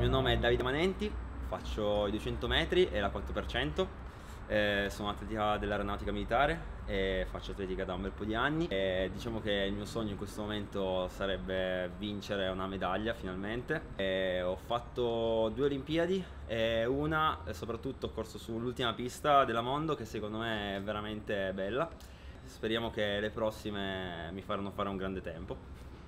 mio nome è Davide Manenti, faccio i 200 metri e la 4%. Eh, sono atletica dell'aeronautica militare e faccio atletica da un bel po' di anni e diciamo che il mio sogno in questo momento sarebbe vincere una medaglia finalmente. E ho fatto due Olimpiadi e una soprattutto ho corso sull'ultima pista della Mondo che secondo me è veramente bella. Speriamo che le prossime mi faranno fare un grande tempo.